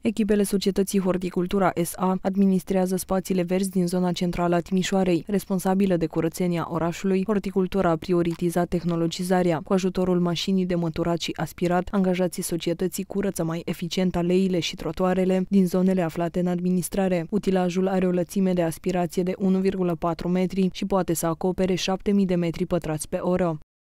Echipele societății Horticultura SA administrează spațiile verzi din zona centrală a Timișoarei. Responsabilă de curățenia orașului, Horticultura a prioritizat tehnologizarea. Cu ajutorul mașinii de măturat și aspirat, angajații societății curăță mai eficient aleile și trotuarele din zonele aflate în administrare. Utilajul are o lățime de aspirație de 1,4 metri și poate să acopere 7.000 de metri pătrați pe oră.